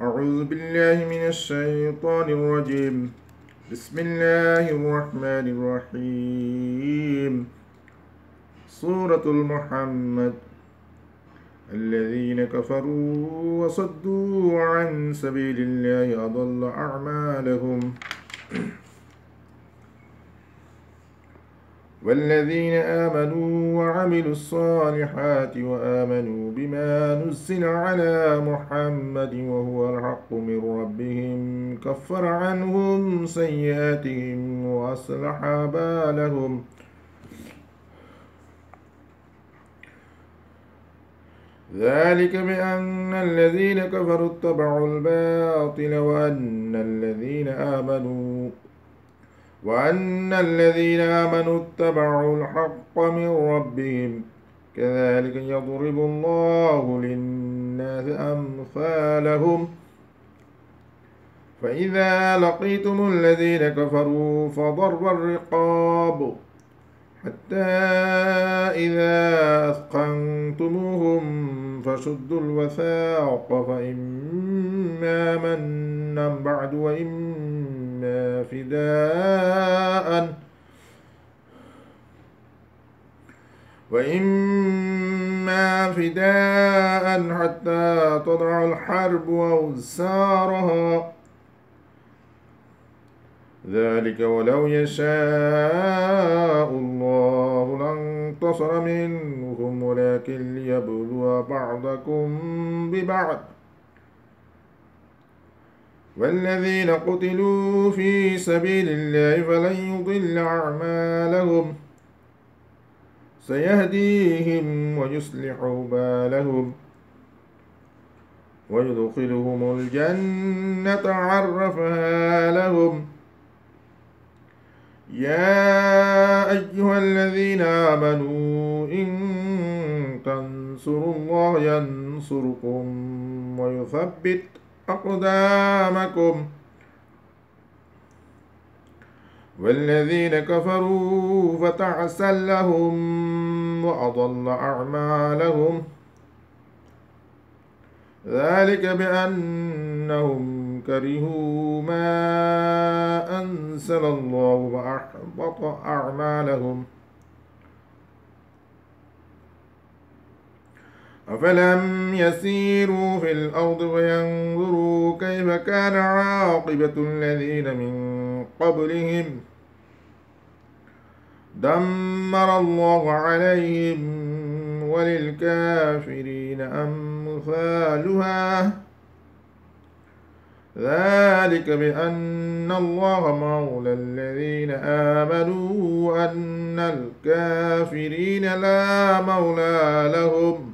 أعوذ بالله من الشيطان الرجيم بسم الله الرحمن الرحيم سورة المحمد الذين كفروا وصدوا عن سبيل الله أضل أعمالهم والذين آمنوا وعملوا الصالحات وآمنوا بما نزل على محمد وهو الحق من ربهم كفر عنهم سيئاتهم وأصلح بالهم ذلك بأن الذين كفروا اتبعوا الباطل وأن الذين آمنوا وأن الذين آمنوا اتبعوا الحق من ربهم كذلك يضرب الله للناس أمثالهم فإذا لقيتم الذين كفروا فضرب الرقاب حتى إذا أثقنتموهم فشدوا الوثاق فإما منا بعد وإما فداء وإما فداء حتى تضع الحرب أوزارها ذلك ولو يشاء الله لانتصر منهم ولكن ليبلو بعضكم ببعض والذين قتلوا في سبيل الله فلن يضل أعمالهم سيهديهم ويصلح بالهم ويدخلهم الجنة عرفها لهم يا أيها الذين آمنوا إن تنصروا الله ينصركم ويثبت أقدامكم والذين كفروا فتعسى لهم وأضل أعمالهم ذلك بأنهم كرهوا ما أنزل الله وأحبط أعمالهم ۖ أفلم يسيروا في الأرض وينظروا كيف كان عاقبة الذين من قبلهم دمر الله عليهم وللكافرين أمثالها ذلك بأن الله مولى الذين آمنوا وأن الكافرين لا مولى لهم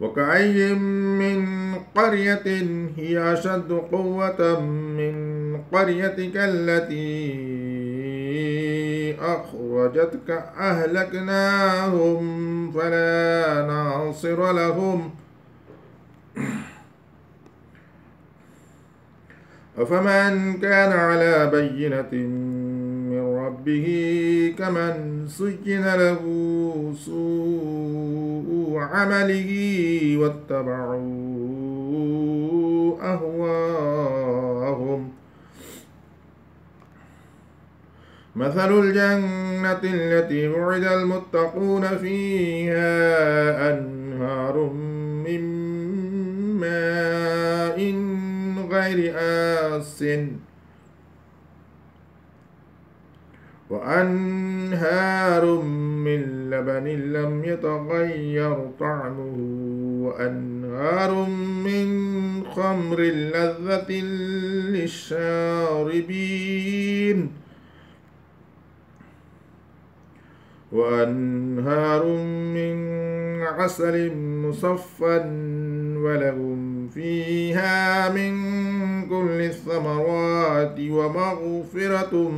وكأي من قرية هي أشد قوة من قريتك التي أخرجتك أهلكناهم فلا ناصر لهم أفمن كان على بينة ربه كمن سجن له سوء عمله واتبعوا أهواهم مثل الجنة التي وعد المتقون فيها أنهار من ماء غير آسٍ وأنهار من لبن لم يتغير طعمه وأنهار من خمر لذة للشاربين وأنهار من عسل صفا ولهم فيها من كل الثمرات ومغفرة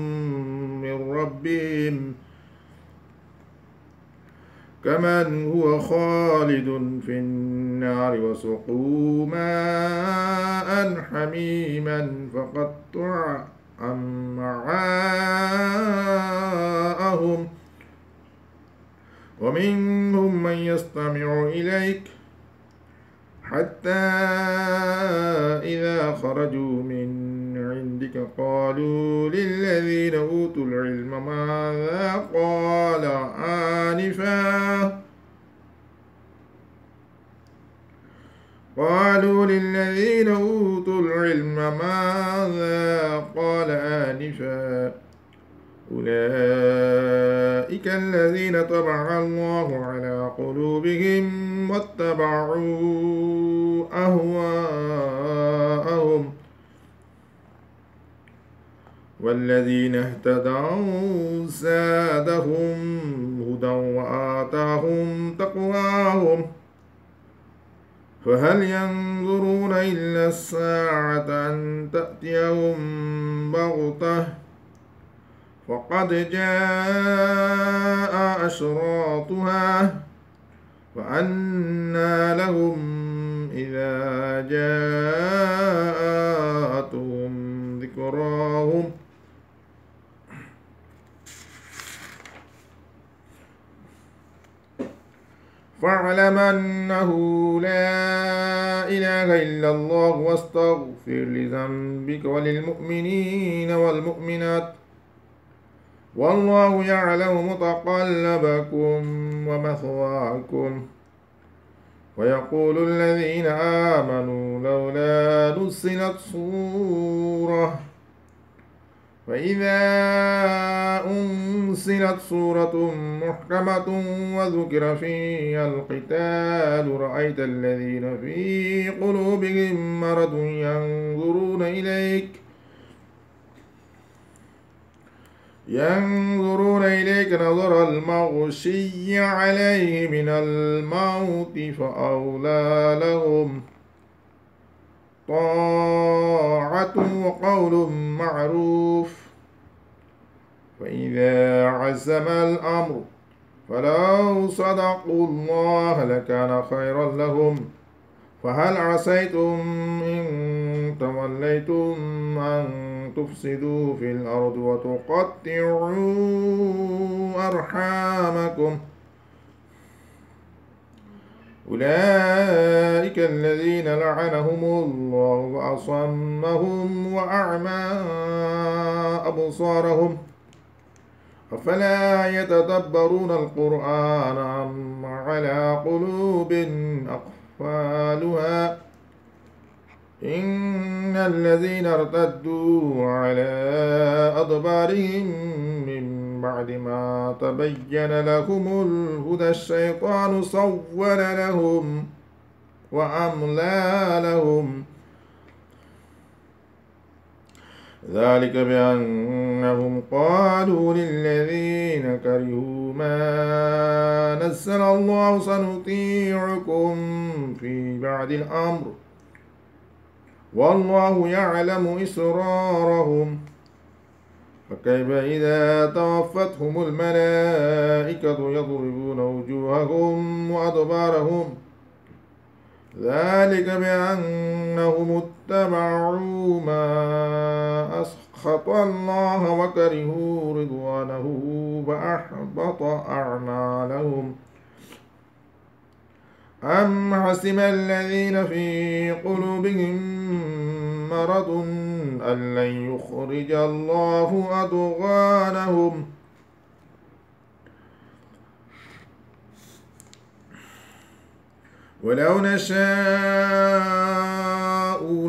من ربهم كمن هو خالد في النار وسقوا ماء حميما فقطع أمعاء ومنهم من يستمع إليك حتى إذا خرجوا من عندك قالوا للذين أوتوا العلم ماذا قال آنفا قالوا للذين أوتوا العلم ماذا قال آنفا أولئك أولئك الذين طبع الله على قلوبهم واتبعوا أهواءهم والذين اهتدوا زادهم هدى وآتاهم تقواهم فهل ينظرون إلا الساعة أن تأتيهم بغته وقد جاء أشراطها فأنى لهم إذا جاءتهم ذكراهم فاعلم أنه لا إله إلا الله واستغفر لذنبك وللمؤمنين والمؤمنات والله يعلم متقلبكم ومثواكم ويقول الذين آمنوا لولا نزلت صورة فإذا أنزلت صورة محكمة وذكر فيها القتال رأيت الذين في قلوبهم مرض ينظرون إليك ينظرون إليك نظر المغشي عليه من الموت فأولى لهم طاعة وقول معروف فإذا عزم الأمر فلو صدقوا الله لكان خيرا لهم فهل عسيتم إن توليتم أن تفسدوا في الأرض وتقطعوا أرحامكم أولئك الذين لعنهم الله وأصمهم وأعمى أبصارهم أفلا يتدبرون القرآن أم على قلوب أقفال أقوالها إن الذين ارتدوا على أدبارهم من بعد ما تبين لهم الهدى الشيطان صول لهم وأملى لهم ۖ ذلك بأنهم قالوا للذين كرهوا ما نزل الله سنطيعكم في بعد الأمر والله يعلم إسرارهم فكيف إذا توفتهم الملائكة يضربون وجوههم وأدبارهم ذلك بأن أنهم اتبعوا ما أسخط الله وكرهوا رضوانه فأحبط أعمالهم أم حسب الذين في قلوبهم مرض أن لن يخرج الله أضغانهم ۖ ولو نشاء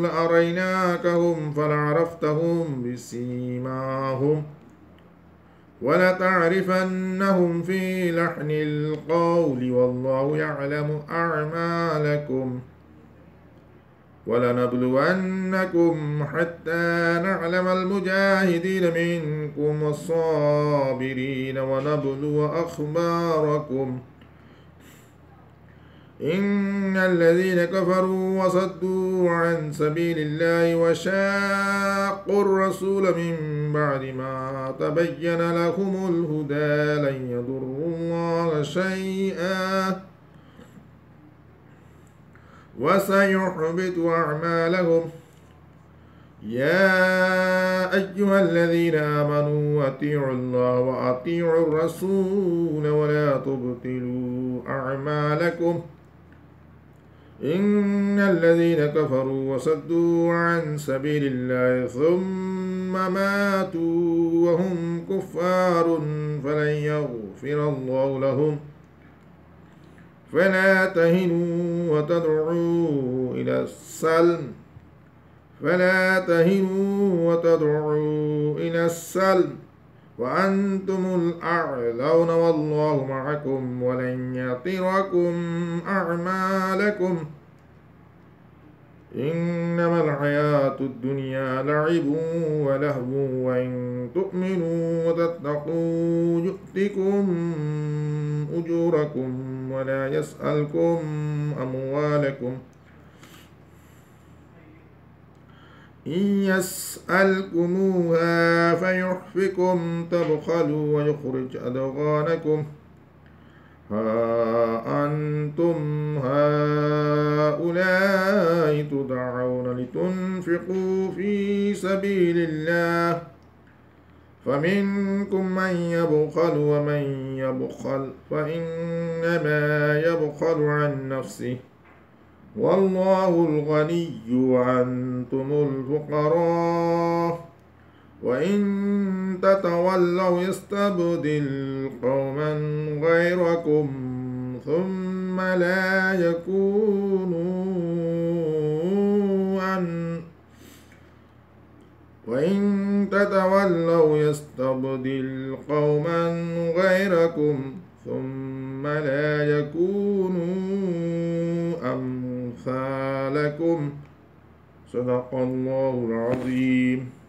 لأريناكهم فلعرفتهم بسيماهم ولتعرفنهم في لحن القول والله يعلم أعمالكم ولنبلونكم حتى نعلم المجاهدين منكم والصابرين ونبلو أخباركم ۖ إن الذين كفروا وصدوا عن سبيل الله وشاقوا الرسول من بعد ما تبين لهم الهدى لن يضروا الله شيئا وسيحبط أعمالهم يا أيها الذين آمنوا أطيعوا الله وأطيعوا الرسول ولا تبطلوا أعمالكم ۖ إن الذين كفروا وصدوا عن سبيل الله ثم ماتوا وهم كفار فلن يغفر الله لهم فلا تهنوا وتدعوا إلى السلم فلا تهنوا وتدعوا إلى السلم وأنتم الأعلون والله معكم ولن يطركم أعمالكم إنما الحياة الدنيا لعب ولهو وإن تؤمنوا وتتقوا يؤتكم أجوركم ولا يسألكم أموالكم ۖ إن يسألكموها فيحفكم تبخلوا ويخرج أدغانكم ها أنتم هؤلاء تدعون لتنفقوا في سبيل الله فمنكم من يبخل ومن يبخل فإنما يبخل عن نفسه والله الغني وأنتم الفقراء وإن تتولوا يستبدل قوما غيركم ثم لا يكونوا أن وإن تتولوا يستبدل قوما غيركم ثم لا يكونوا أمثالكم صدق الله العظيم